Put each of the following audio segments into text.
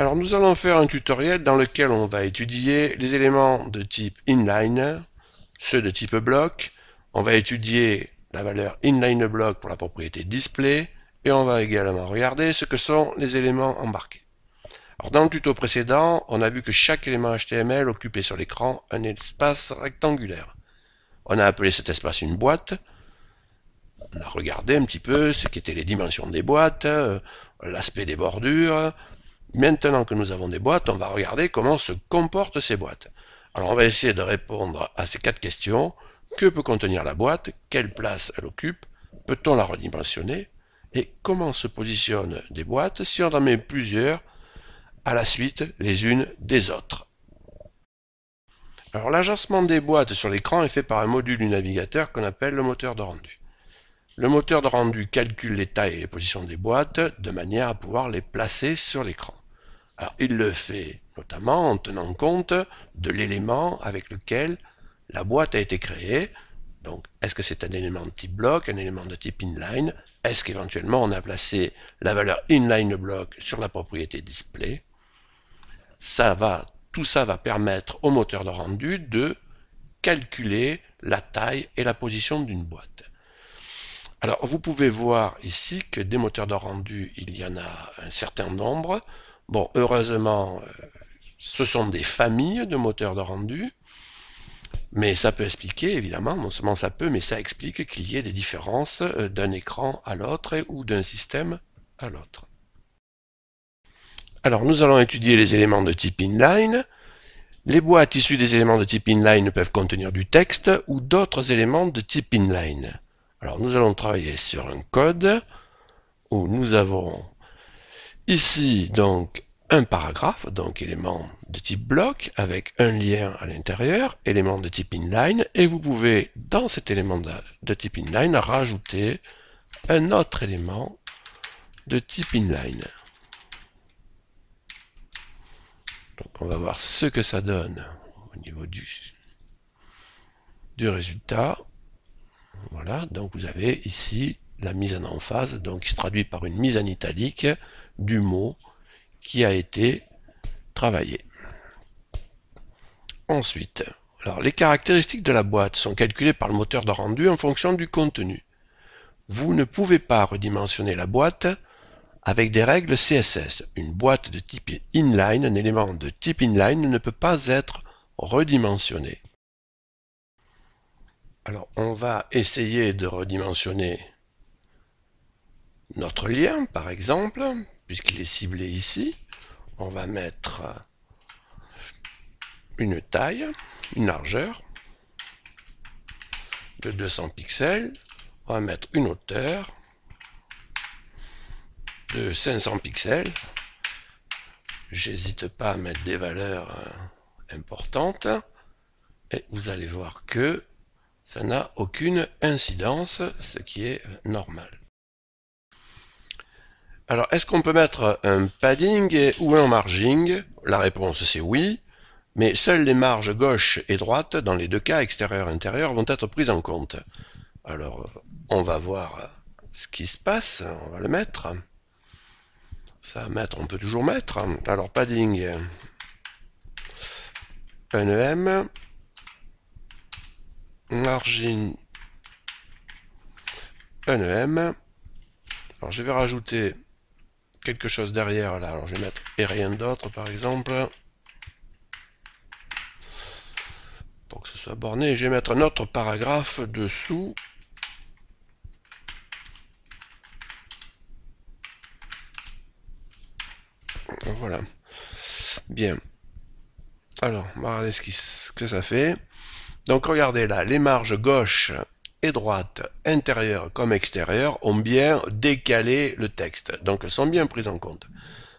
Alors nous allons faire un tutoriel dans lequel on va étudier les éléments de type inline, ceux de type bloc, on va étudier la valeur inline block pour la propriété display, et on va également regarder ce que sont les éléments embarqués. Alors dans le tuto précédent, on a vu que chaque élément HTML occupait sur l'écran un espace rectangulaire. On a appelé cet espace une boîte, on a regardé un petit peu ce qu'étaient les dimensions des boîtes, euh, l'aspect des bordures, Maintenant que nous avons des boîtes, on va regarder comment se comportent ces boîtes. Alors on va essayer de répondre à ces quatre questions. Que peut contenir la boîte Quelle place elle occupe Peut-on la redimensionner Et comment se positionnent des boîtes si on en met plusieurs à la suite les unes des autres Alors l'agencement des boîtes sur l'écran est fait par un module du navigateur qu'on appelle le moteur de rendu. Le moteur de rendu calcule les tailles et les positions des boîtes de manière à pouvoir les placer sur l'écran il le fait notamment en tenant compte de l'élément avec lequel la boîte a été créée. Donc est-ce que c'est un élément de type bloc, un élément de type inline Est-ce qu'éventuellement on a placé la valeur inline bloc sur la propriété display ça va, Tout ça va permettre au moteur de rendu de calculer la taille et la position d'une boîte. Alors vous pouvez voir ici que des moteurs de rendu, il y en a un certain nombre. Bon, heureusement, euh, ce sont des familles de moteurs de rendu, mais ça peut expliquer, évidemment, non seulement ça peut, mais ça explique qu'il y ait des différences euh, d'un écran à l'autre ou d'un système à l'autre. Alors, nous allons étudier les éléments de type inline. Les boîtes issues des éléments de type inline peuvent contenir du texte ou d'autres éléments de type inline. Alors, nous allons travailler sur un code où nous avons Ici, donc, un paragraphe, donc élément de type bloc, avec un lien à l'intérieur, élément de type inline, et vous pouvez, dans cet élément de, type inline, rajouter un autre élément de type inline. Donc on va voir ce que ça donne au niveau du, résultat. Voilà, donc vous avez ici la mise en emphase, donc qui se traduit par une mise en italique, du mot qui a été travaillé. Ensuite, alors les caractéristiques de la boîte sont calculées par le moteur de rendu en fonction du contenu. Vous ne pouvez pas redimensionner la boîte avec des règles CSS. Une boîte de type inline, un élément de type inline ne peut pas être redimensionné. Alors on va essayer de redimensionner notre lien par exemple puisqu'il est ciblé ici, on va mettre une taille, une largeur de 200 pixels. On va mettre une hauteur de 500 pixels. J'hésite pas à mettre des valeurs euh, importantes. Et vous allez voir que ça n'a aucune incidence, ce qui est normal. Alors, est-ce qu'on peut mettre un padding ou un margin La réponse c'est oui, mais seules les marges gauche et droite, dans les deux cas, extérieur-intérieur, et vont être prises en compte. Alors, on va voir ce qui se passe, on va le mettre. Ça, mettre, on peut toujours mettre. Alors, padding, un EM, margin, un EM. Alors, je vais rajouter quelque chose derrière là. Alors je vais mettre et rien d'autre par exemple. Pour que ce soit borné, je vais mettre un autre paragraphe dessous. Voilà. Bien. Alors, on va regarder ce que ça fait. Donc regardez là, les marges gauche et droite, intérieure comme extérieure, ont bien décalé le texte, donc sont bien prises en compte.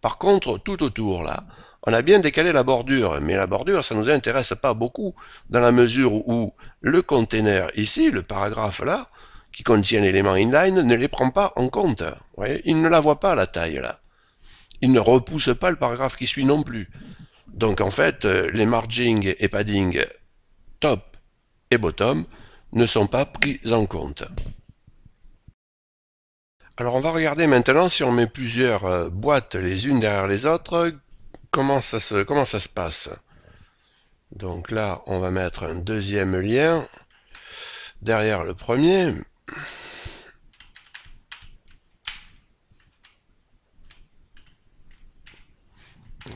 Par contre, tout autour, là, on a bien décalé la bordure, mais la bordure, ça ne nous intéresse pas beaucoup, dans la mesure où le container ici, le paragraphe là, qui contient l'élément inline, ne les prend pas en compte. Vous il ne la voit pas, la taille là. Il ne repousse pas le paragraphe qui suit non plus. Donc en fait, euh, les margins et padding top et bottom ne sont pas pris en compte. Alors on va regarder maintenant si on met plusieurs euh, boîtes les unes derrière les autres, comment ça se, comment ça se passe. Donc là, on va mettre un deuxième lien derrière le premier.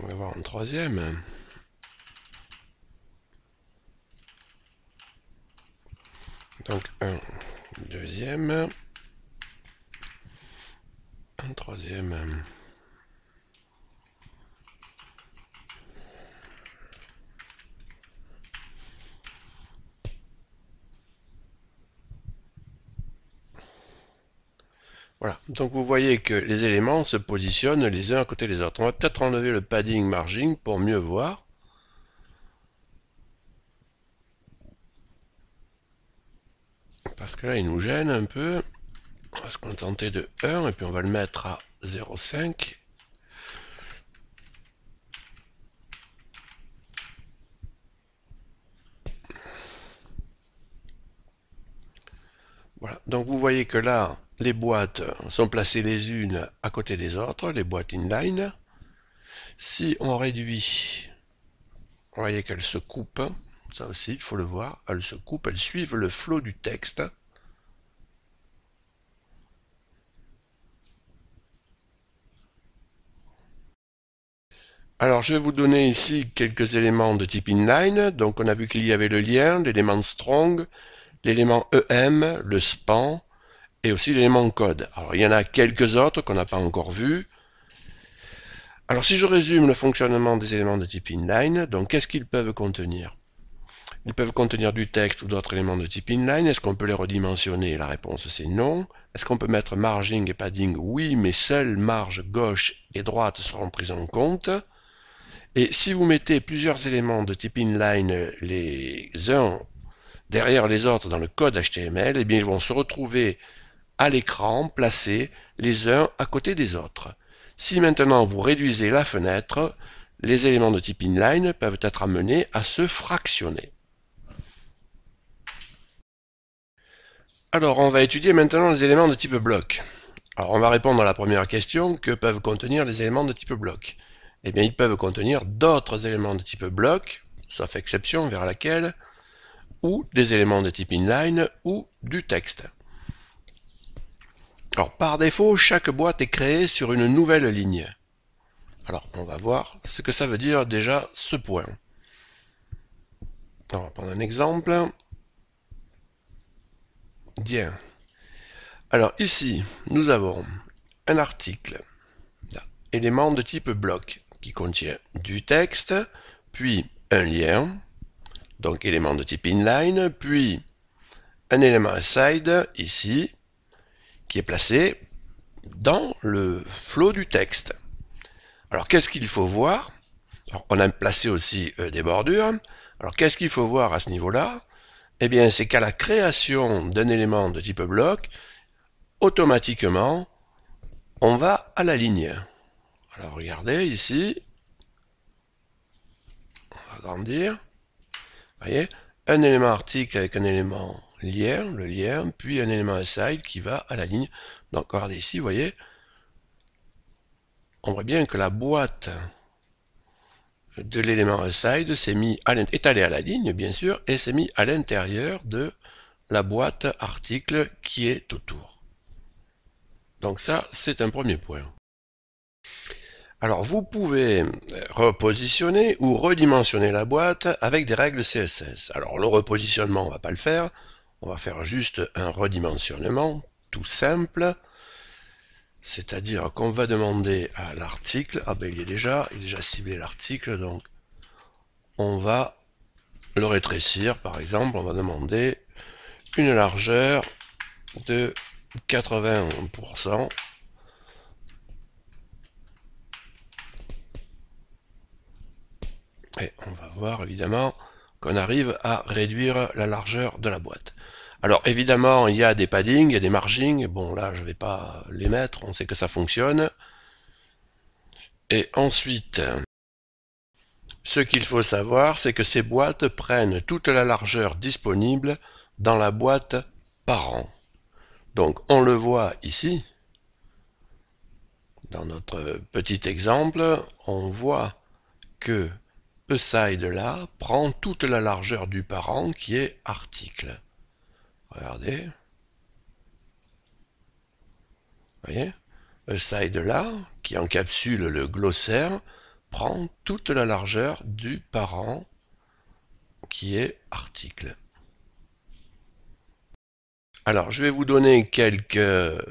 On va voir un troisième. Donc un deuxième, un troisième. Voilà, donc vous voyez que les éléments se positionnent les uns à côté des autres. On va peut-être enlever le padding margin pour mieux voir. parce que là, il nous gêne un peu. On va se contenter de 1, et puis on va le mettre à 0,5. Voilà, donc vous voyez que là, les boîtes sont placées les unes à côté des autres, les boîtes inline. Si on réduit, vous voyez qu'elles se coupent. Ça aussi, il faut le voir. Elles se coupent, elles suivent le flot du texte. Alors, je vais vous donner ici quelques éléments de type inline. Donc, on a vu qu'il y avait le lien, l'élément strong, l'élément EM, le span, et aussi l'élément code. Alors, il y en a quelques autres qu'on n'a pas encore vus. Alors, si je résume le fonctionnement des éléments de type inline, donc qu'est-ce qu'ils peuvent contenir ils peuvent contenir du texte ou d'autres éléments de type inline. Est-ce qu'on peut les redimensionner La réponse c'est non. Est-ce qu'on peut mettre marging et padding Oui, mais seules marges gauche et droite seront prises en compte. Et si vous mettez plusieurs éléments de type inline les uns derrière les autres dans le code HTML, eh bien ils vont se retrouver à l'écran placés les uns à côté des autres. Si maintenant vous réduisez la fenêtre, les éléments de type inline peuvent être amenés à se fractionner. Alors, on va étudier maintenant les éléments de type bloc. Alors, on va répondre à la première question, que peuvent contenir les éléments de type bloc Eh bien, ils peuvent contenir d'autres éléments de type bloc, sauf exception vers laquelle, ou des éléments de type inline, ou du texte. Alors, par défaut, chaque boîte est créée sur une nouvelle ligne. Alors, on va voir ce que ça veut dire déjà ce point. on va prendre un exemple. Bien. Alors ici, nous avons un article, élément de type bloc, qui contient du texte, puis un lien, donc élément de type inline, puis un élément aside, ici, qui est placé dans le flot du texte. Alors qu'est-ce qu'il faut voir Alors, On a placé aussi euh, des bordures. Alors qu'est-ce qu'il faut voir à ce niveau-là eh bien, c'est qu'à la création d'un élément de type bloc, automatiquement, on va à la ligne. Alors regardez ici, on va Vous voyez, un élément article avec un élément lien, le lien, puis un élément aside qui va à la ligne. Donc regardez ici, vous voyez, on voit bien que la boîte de l'élément aside s'est mis à à la ligne, bien sûr, et s'est mis à l'intérieur de la boîte article qui est autour. Donc ça, c'est un premier point. Alors vous pouvez repositionner ou redimensionner la boîte avec des règles CSS. Alors le repositionnement, on va pas le faire, on va faire juste un redimensionnement tout simple. C'est-à-dire qu'on va demander à l'article, ah ben il est déjà, il est déjà ciblé l'article, donc on va le rétrécir, par exemple, on va demander une largeur de 80%. Et on va voir évidemment qu'on arrive à réduire la largeur de la boîte. Alors évidemment, il y a des paddings, il y a des margings. Bon, là, je ne vais pas les mettre, on sait que ça fonctionne. Et ensuite, ce qu'il faut savoir, c'est que ces boîtes prennent toute la largeur disponible dans la boîte parent. Donc on le voit ici, dans notre petit exemple, on voit que aside side là prend toute la largeur du parent qui est article. Regardez. Vous voyez aside là, qui encapsule le glossaire, prend toute la largeur du parent qui est article. Alors, je vais vous donner quelques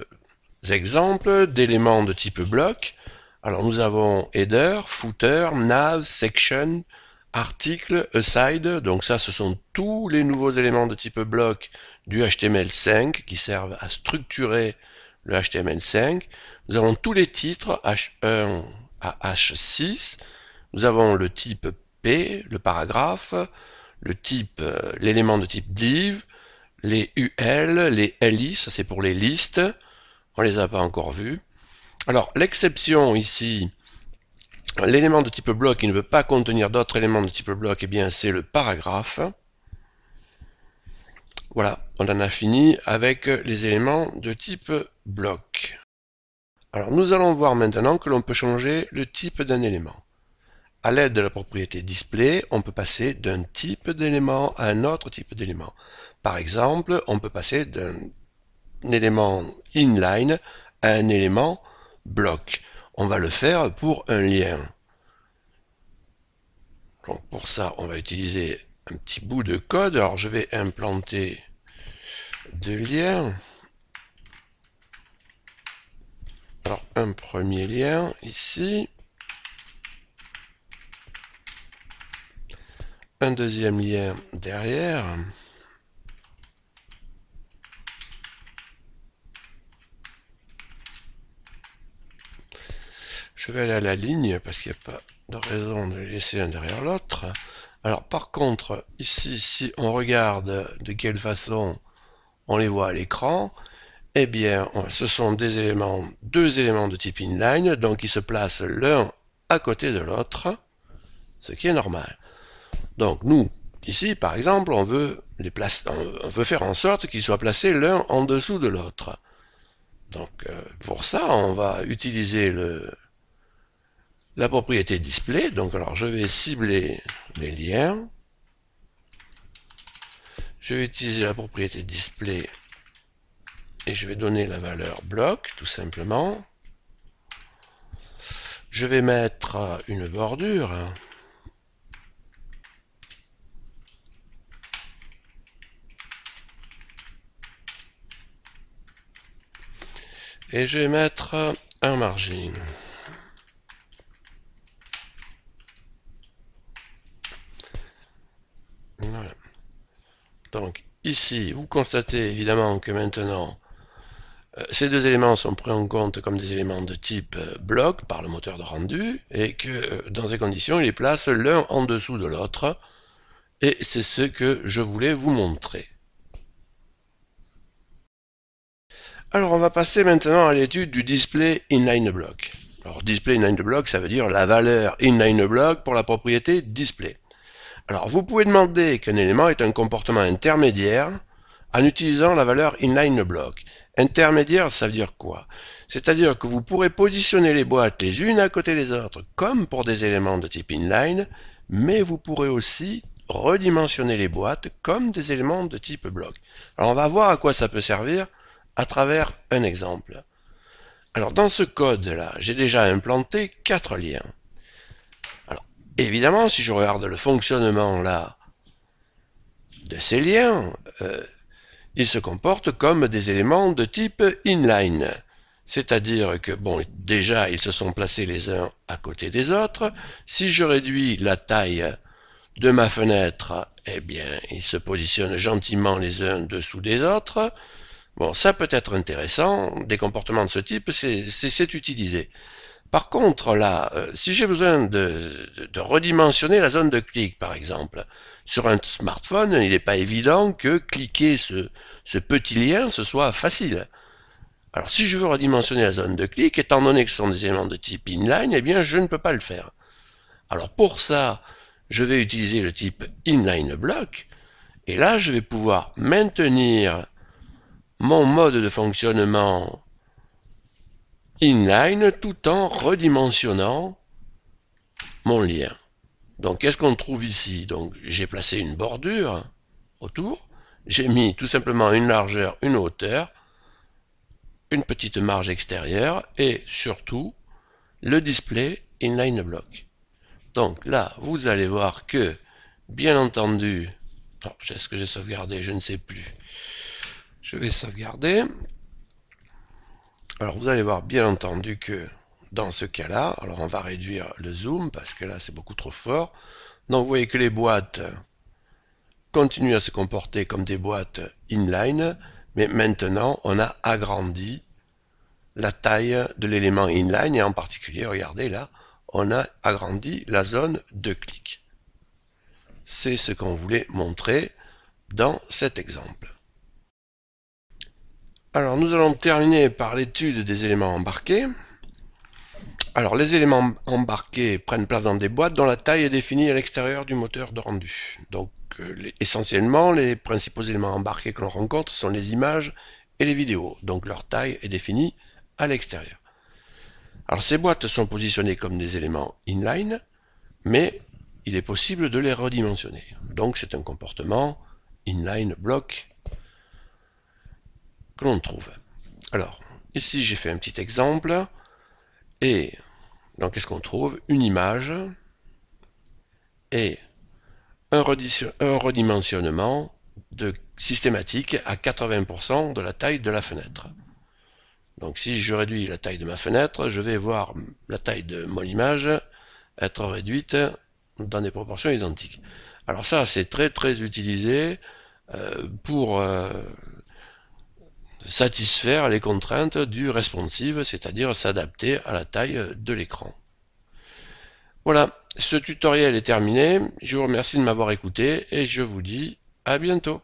exemples d'éléments de type bloc. Alors, nous avons header, footer, nav, section, article, aside. Donc ça, ce sont tous les nouveaux éléments de type bloc du HTML5 qui servent à structurer le HTML5. Nous avons tous les titres H1 à H6. Nous avons le type P, le paragraphe, le type, euh, l'élément de type div, les UL, les LI, ça c'est pour les listes. On les a pas encore vus. Alors, l'exception ici, l'élément de type bloc qui ne veut pas contenir d'autres éléments de type bloc, eh bien c'est le paragraphe. Voilà. On en a fini avec les éléments de type bloc. Alors nous allons voir maintenant que l'on peut changer le type d'un élément. A l'aide de la propriété display, on peut passer d'un type d'élément à un autre type d'élément. Par exemple, on peut passer d'un élément inline à un élément bloc. On va le faire pour un lien. Donc pour ça, on va utiliser un petit bout de code. Alors je vais implanter de liens. Alors, un premier lien ici. Un deuxième lien derrière. Je vais aller à la ligne parce qu'il n'y a pas de raison de laisser un derrière l'autre. Alors par contre, ici, si on regarde de quelle façon on les voit à l'écran, eh bien, ce sont des éléments, deux éléments de type inline, donc ils se placent l'un à côté de l'autre, ce qui est normal. Donc nous, ici, par exemple, on veut, on veut faire en sorte qu'ils soient placés l'un en dessous de l'autre. Donc euh, pour ça, on va utiliser le, la propriété display. Donc alors je vais cibler les liens. Je vais utiliser la propriété display et je vais donner la valeur bloc, tout simplement. Je vais mettre une bordure. Et je vais mettre un margin. Ici, vous constatez évidemment que maintenant, euh, ces deux éléments sont pris en compte comme des éléments de type euh, bloc par le moteur de rendu, et que euh, dans ces conditions, il les place l'un en dessous de l'autre, et c'est ce que je voulais vous montrer. Alors on va passer maintenant à l'étude du display inline block. Alors display inline block, ça veut dire la valeur inline block pour la propriété display. Alors vous pouvez demander qu'un élément ait un comportement intermédiaire en utilisant la valeur inline block. Intermédiaire, ça veut dire quoi C'est-à-dire que vous pourrez positionner les boîtes les unes à côté des autres, comme pour des éléments de type inline, mais vous pourrez aussi redimensionner les boîtes comme des éléments de type block. Alors on va voir à quoi ça peut servir à travers un exemple. Alors dans ce code-là, j'ai déjà implanté quatre liens. Évidemment, si je regarde le fonctionnement là de ces liens, euh, ils se comportent comme des éléments de type inline. C'est-à-dire que, bon, déjà, ils se sont placés les uns à côté des autres. Si je réduis la taille de ma fenêtre, eh bien, ils se positionnent gentiment les uns dessous des autres. Bon, ça peut être intéressant. Des comportements de ce type, c'est utilisé. Par contre, là, euh, si j'ai besoin de, redimensionner la zone de clic, par exemple, sur un smartphone, il n'est pas évident que cliquer ce, ce petit lien, ce soit facile. Alors, si je veux redimensionner la zone de clic, étant donné que ce sont des éléments de type inline, eh bien, je ne peux pas le faire. Alors, pour ça, je vais utiliser le type inline block, et là, je vais pouvoir maintenir mon mode de fonctionnement inline tout en redimensionnant mon lien. Donc qu'est-ce qu'on trouve ici Donc j'ai placé une bordure autour, j'ai mis tout simplement une largeur, une hauteur, une petite marge extérieure et surtout le display inline block. Donc là, vous allez voir que, bien entendu, oh, est-ce que j'ai sauvegardé Je ne sais plus. Je vais sauvegarder. Alors vous allez voir bien entendu que dans ce cas-là, alors on va réduire le zoom parce que là c'est beaucoup trop fort. Donc vous voyez que les boîtes continuent à se comporter comme des boîtes inline, mais maintenant on a agrandi la taille de l'élément inline et en particulier, regardez là, on a agrandi la zone de clic. C'est ce qu'on voulait montrer dans cet exemple. Alors nous allons terminer par l'étude des éléments embarqués. Alors les éléments embarqués prennent place dans des boîtes dont la taille est définie à l'extérieur du moteur de rendu. Donc euh, essentiellement les principaux éléments embarqués que l'on rencontre sont les images et les vidéos. Donc leur taille est définie à l'extérieur. Alors ces boîtes sont positionnées comme des éléments inline, mais il est possible de les redimensionner. Donc c'est un comportement inline block que l'on trouve. Alors, ici j'ai fait un petit exemple, et donc qu'est-ce qu'on trouve Une image et un, redimensionnement systématique à 80% de la taille de la fenêtre. Donc si je réduis la taille de ma fenêtre, je vais voir la taille de mon image être réduite dans des proportions identiques. Alors ça, c'est très très utilisé euh, pour euh, satisfaire les contraintes du responsive, c'est-à-dire s'adapter à la taille de l'écran. Voilà, ce tutoriel est terminé, je vous remercie de m'avoir écouté et je vous dis à bientôt.